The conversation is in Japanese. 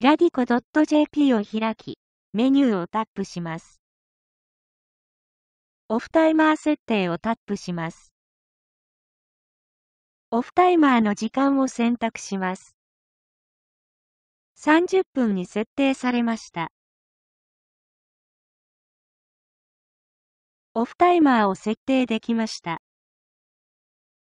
ラディコ .jp を開き、メニューをタップします。オフタイマー設定をタップします。オフタイマーの時間を選択します。30分に設定されました。オフタイマーを設定できました。